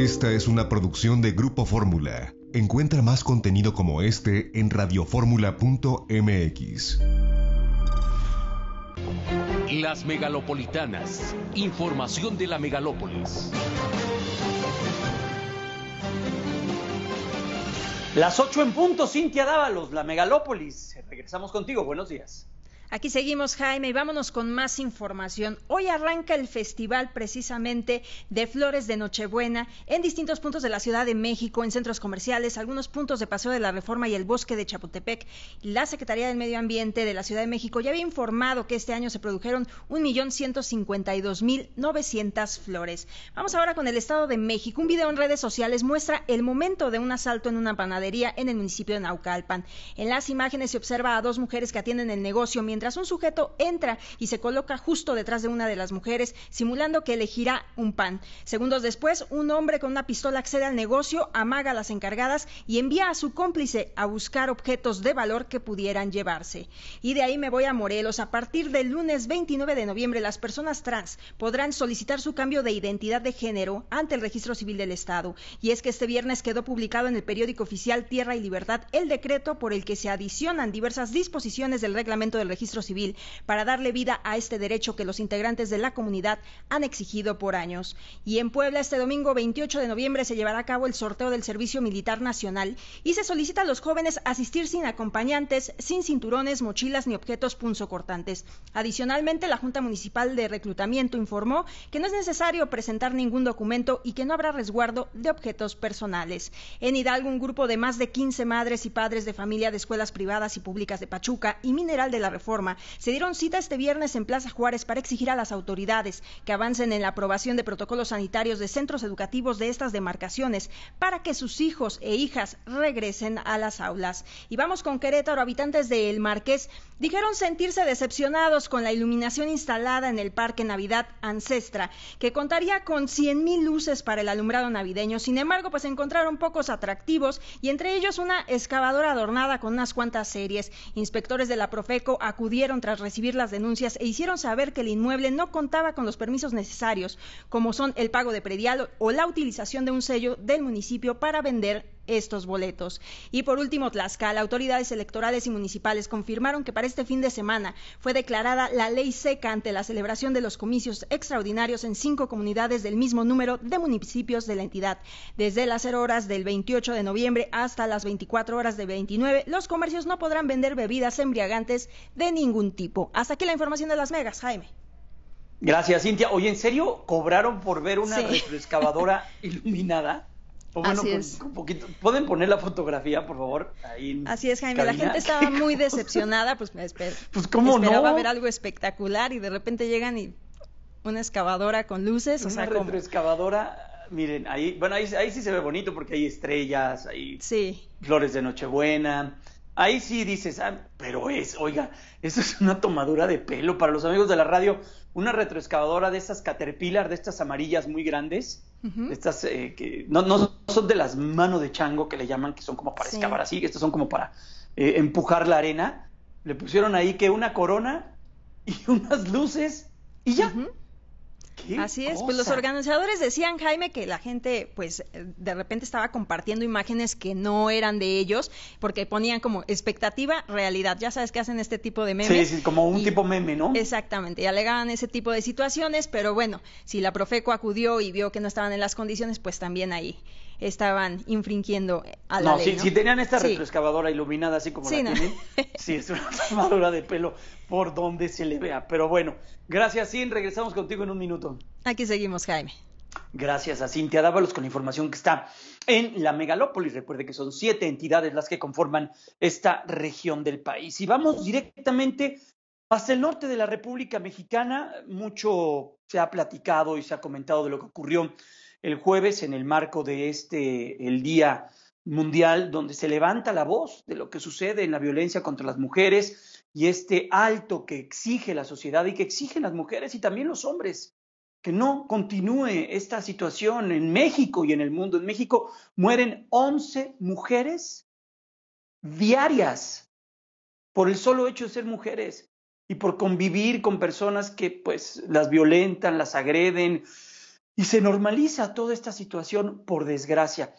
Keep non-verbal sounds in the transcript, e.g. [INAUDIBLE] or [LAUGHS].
Esta es una producción de Grupo Fórmula. Encuentra más contenido como este en radioformula.mx. Las megalopolitanas. Información de la megalópolis. Las 8 en punto, Cintia Dávalos, la megalópolis. Regresamos contigo, buenos días. Aquí seguimos, Jaime, y vámonos con más información. Hoy arranca el festival precisamente de flores de Nochebuena en distintos puntos de la Ciudad de México, en centros comerciales, algunos puntos de Paseo de la Reforma y el Bosque de Chapultepec. La Secretaría del Medio Ambiente de la Ciudad de México ya había informado que este año se produjeron 1.152.900 flores. Vamos ahora con el Estado de México. Un video en redes sociales muestra el momento de un asalto en una panadería en el municipio de Naucalpan. En las imágenes se observa a dos mujeres que atienden el negocio mientras mientras un sujeto entra y se coloca justo detrás de una de las mujeres, simulando que elegirá un pan. Segundos después, un hombre con una pistola accede al negocio, amaga a las encargadas y envía a su cómplice a buscar objetos de valor que pudieran llevarse. Y de ahí me voy a Morelos. A partir del lunes 29 de noviembre, las personas trans podrán solicitar su cambio de identidad de género ante el Registro Civil del Estado. Y es que este viernes quedó publicado en el periódico oficial Tierra y Libertad el decreto por el que se adicionan diversas disposiciones del reglamento del registro civil para darle vida a este derecho que los integrantes de la comunidad han exigido por años. Y en Puebla, este domingo 28 de noviembre, se llevará a cabo el sorteo del Servicio Militar Nacional y se solicita a los jóvenes asistir sin acompañantes, sin cinturones, mochilas ni objetos punzocortantes. Adicionalmente, la Junta Municipal de Reclutamiento informó que no es necesario presentar ningún documento y que no habrá resguardo de objetos personales. En Hidalgo, un grupo de más de 15 madres y padres de familia de escuelas privadas y públicas de Pachuca y Mineral de la Reforma se dieron cita este viernes en Plaza Juárez para exigir a las autoridades que avancen en la aprobación de protocolos sanitarios de centros educativos de estas demarcaciones para que sus hijos e hijas regresen a las aulas. Y vamos con Querétaro, habitantes de El Marqués dijeron sentirse decepcionados con la iluminación instalada en el Parque Navidad Ancestra, que contaría con 100.000 luces para el alumbrado navideño. Sin embargo, pues encontraron pocos atractivos y entre ellos una excavadora adornada con unas cuantas series. Inspectores de la Profeco a acudieron tras recibir las denuncias e hicieron saber que el inmueble no contaba con los permisos necesarios, como son el pago de predial o la utilización de un sello del municipio para vender estos boletos. Y por último, Tlaxcala, autoridades electorales y municipales confirmaron que para este fin de semana fue declarada la ley seca ante la celebración de los comicios extraordinarios en cinco comunidades del mismo número de municipios de la entidad. Desde las 0 horas del 28 de noviembre hasta las 24 horas de 29, los comercios no podrán vender bebidas embriagantes de ningún tipo. Hasta aquí la información de las megas, Jaime. Gracias, Cintia. Oye, ¿en serio cobraron por ver una [LAUGHS] iluminada? Así es. ¿Pueden poner la fotografía, por favor? Así es, Jaime. La gente [LAUGHS] estaba muy decepcionada, pues me pues, esperaba ver algo espectacular y de repente llegan y una excavadora con luces. Una o sea, retroexcavadora, miren, ahí, bueno, ahí, sí se ve bonito porque hay estrellas, hay flores de Nochebuena, Ahí sí dices, ah, pero es, oiga, eso es una tomadura de pelo para los amigos de la radio, una retroexcavadora de esas caterpillar, de estas amarillas muy grandes, estas eh, que no, no, son de las manos de chango que le llaman, que son como para excavar así, estas son como para eh, empujar la arena. Le pusieron ahí que una corona y [LAUGHS] unas luces y ya. Así es, pues los organizadores decían, Jaime, que la gente pues eh, de repente estaba compartiendo imágenes que no eran de ellos, porque ponían como expectativa, realidad. Ya sabes que hacen este tipo de memes. Sí, sí, como un tipo meme, ¿no? Exactamente, y alegaban ese tipo de situaciones, pero bueno, si la Profeco acudió y vio que no estaban en las condiciones, pues también ahí estaban infringiendo a la ley. Si, no, si tenían esta retroexcavadora iluminada así como la tienen, [LAUGHS] sí, es una armadura de pelo por donde se le vea. Pero bueno, gracias, Sin. Regresamos contigo en un minuto. Aquí seguimos, Jaime. Gracias a Cintia Dávalos con la información que está en la megalópolis. Recuerde que son siete entidades las que conforman esta región del país. Y vamos directamente hasta el norte de la República Mexicana, mucho se ha platicado y se ha comentado de lo que ocurrió el jueves en el marco de este, el Día Mundial, donde se levanta la voz de lo que sucede en la violencia contra las mujeres y este alto que exige la sociedad y que exigen las mujeres y también los hombres, que no continúe esta situación en México y en el mundo. En México mueren 11 mujeres diarias por el solo hecho de ser mujeres y por convivir con personas que pues las violentan, las agreden y se normaliza toda esta situación por desgracia.